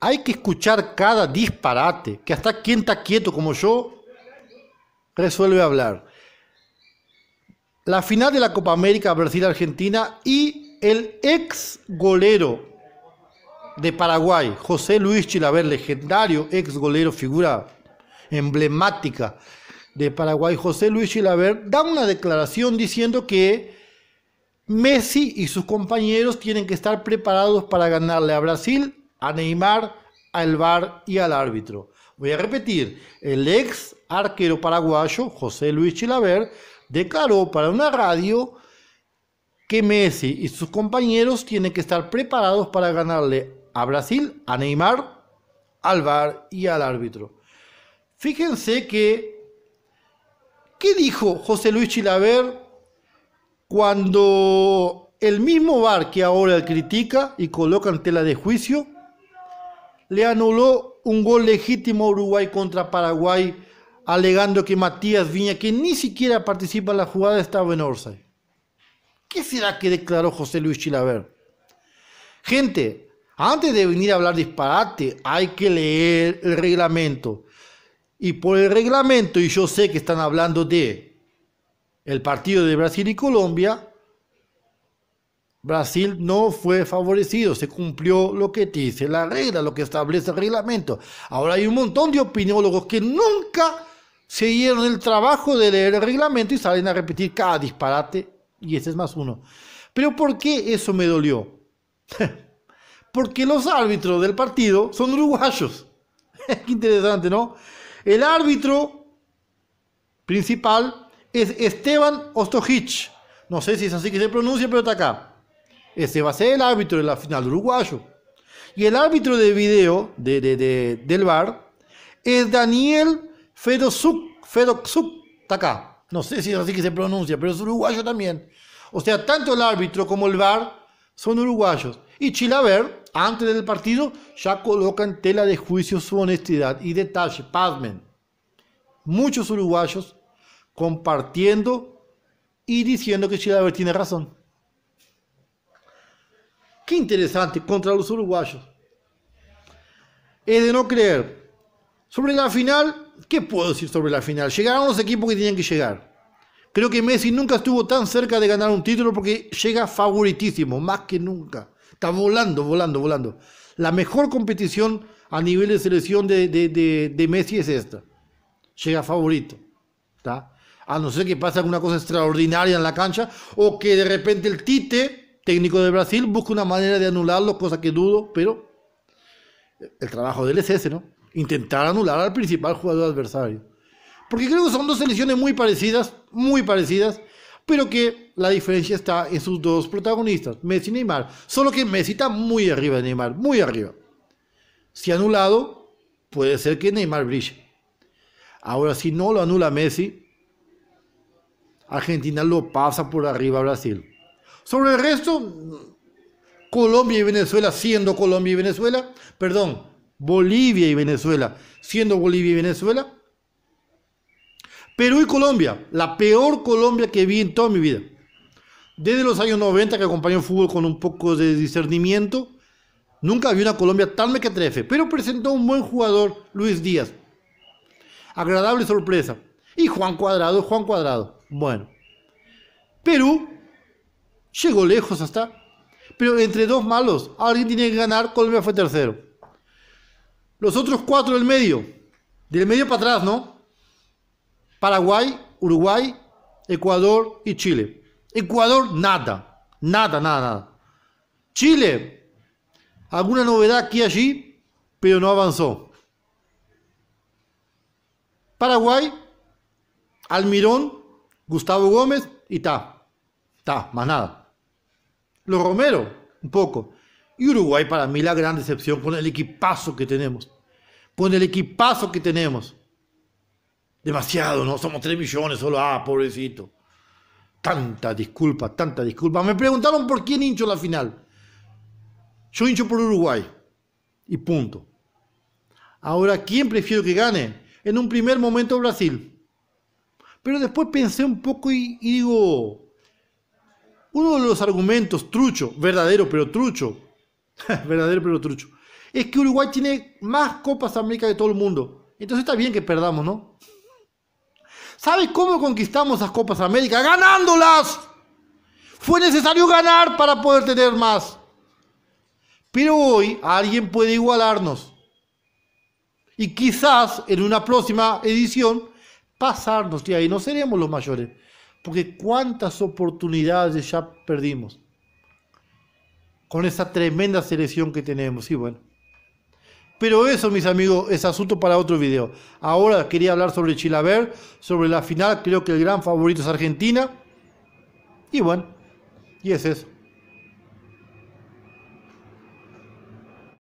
Hay que escuchar cada disparate, que hasta quien está quieto como yo resuelve hablar. La final de la Copa América Brasil-Argentina y el ex golero de Paraguay, José Luis Chilaver, legendario ex golero, figura emblemática de Paraguay, José Luis Chilaber, da una declaración diciendo que Messi y sus compañeros tienen que estar preparados para ganarle a Brasil a Neymar, al VAR y al árbitro. Voy a repetir, el ex arquero paraguayo José Luis Chilaver declaró para una radio que Messi y sus compañeros tienen que estar preparados para ganarle a Brasil, a Neymar, al VAR y al árbitro. Fíjense que, ¿qué dijo José Luis Chilaver cuando el mismo VAR que ahora critica y coloca en tela de juicio le anuló un gol legítimo Uruguay contra Paraguay, alegando que Matías Viña, que ni siquiera participa en la jugada, estaba en Orsay. ¿Qué será que declaró José Luis Chilaver? Gente, antes de venir a hablar disparate, hay que leer el reglamento. Y por el reglamento, y yo sé que están hablando de el partido de Brasil y Colombia, Brasil no fue favorecido, se cumplió lo que dice la regla, lo que establece el reglamento. Ahora hay un montón de opinólogos que nunca se dieron el trabajo de leer el reglamento y salen a repetir cada disparate, y ese es más uno. Pero ¿por qué eso me dolió? Porque los árbitros del partido son uruguayos. Qué interesante, ¿no? El árbitro principal es Esteban Ostojic. No sé si es así que se pronuncia, pero está acá. Ese va a ser el árbitro de la final uruguayo. Y el árbitro de video de, del VAR es Daniel Fedoxuk Taká. No sé si es así que se pronuncia, pero es uruguayo también. O sea, tanto el árbitro como el VAR son uruguayos. Y Chilaver, antes del partido, ya coloca en tela de juicio su honestidad y detalle. Pasmen. Muchos uruguayos compartiendo y diciendo que Chilaver tiene razón. Qué interesante, contra los uruguayos. Es de no creer. Sobre la final, ¿qué puedo decir sobre la final? Llegaron los equipos que tenían que llegar. Creo que Messi nunca estuvo tan cerca de ganar un título porque llega favoritísimo, más que nunca. Está volando, volando, volando. La mejor competición a nivel de selección de, de, de, Messi es esta. Llega favorito. A no ser que pase alguna cosa extraordinaria en la cancha o que de repente el Tite técnico de Brasil busca una manera de anularlo, cosa que dudo, pero el trabajo del es ese, ¿no? Intentar anular al principal jugador adversario. Porque creo que son dos selecciones muy parecidas, muy parecidas, pero que la diferencia está en sus dos protagonistas, Messi y Neymar. Solo que Messi está muy arriba de Neymar, muy arriba. Si anulado, puede ser que Neymar brille. Ahora, si no lo anula Messi, Argentina lo pasa por arriba a Brasil. Sobre el resto, Colombia y Venezuela siendo Colombia y Venezuela, perdón, Bolivia y Venezuela siendo Bolivia y Venezuela. Perú y Colombia, la peor Colombia que vi en toda mi vida. Desde los años 90 que acompañó el fútbol con un poco de discernimiento, nunca vi una Colombia tan mequetrefe, pero presentó un buen jugador, Luis Díaz. Agradable sorpresa. Y Juan Cuadrado, Juan Cuadrado. Bueno. Perú Llegó lejos hasta. Pero entre dos malos, alguien tiene que ganar. Colombia fue tercero. Los otros cuatro del medio. Del medio para atrás, ¿no? Paraguay, Uruguay, Ecuador y Chile. Ecuador, nada. Nada, nada, nada. Chile, alguna novedad aquí y allí, pero no avanzó. Paraguay, Almirón, Gustavo Gómez y ta. Ta, más nada los Romero, un poco. Y Uruguay para mí la gran decepción con el equipazo que tenemos. Con el equipazo que tenemos. Demasiado, ¿no? Somos 3 millones solo. Ah, pobrecito. Tanta disculpa, tanta disculpa. Me preguntaron por quién hincho la final. Yo hincho por Uruguay. Y punto. Ahora, ¿quién prefiero que gane? En un primer momento Brasil. Pero después pensé un poco y digo, uno de los argumentos trucho, verdadero pero trucho, verdadero pero trucho, es que Uruguay tiene más Copas América de todo el mundo. Entonces está bien que perdamos, ¿no? ¿Sabes cómo conquistamos las Copas América? ¡Ganándolas! Fue necesario ganar para poder tener más. Pero hoy alguien puede igualarnos. Y quizás en una próxima edición pasarnos de ahí. No seremos los mayores. Porque cuántas oportunidades ya perdimos con esa tremenda selección que tenemos. Y bueno. Pero eso, mis amigos, es asunto para otro video. Ahora quería hablar sobre Chilaver, sobre la final. Creo que el gran favorito es Argentina. Y bueno, y es eso.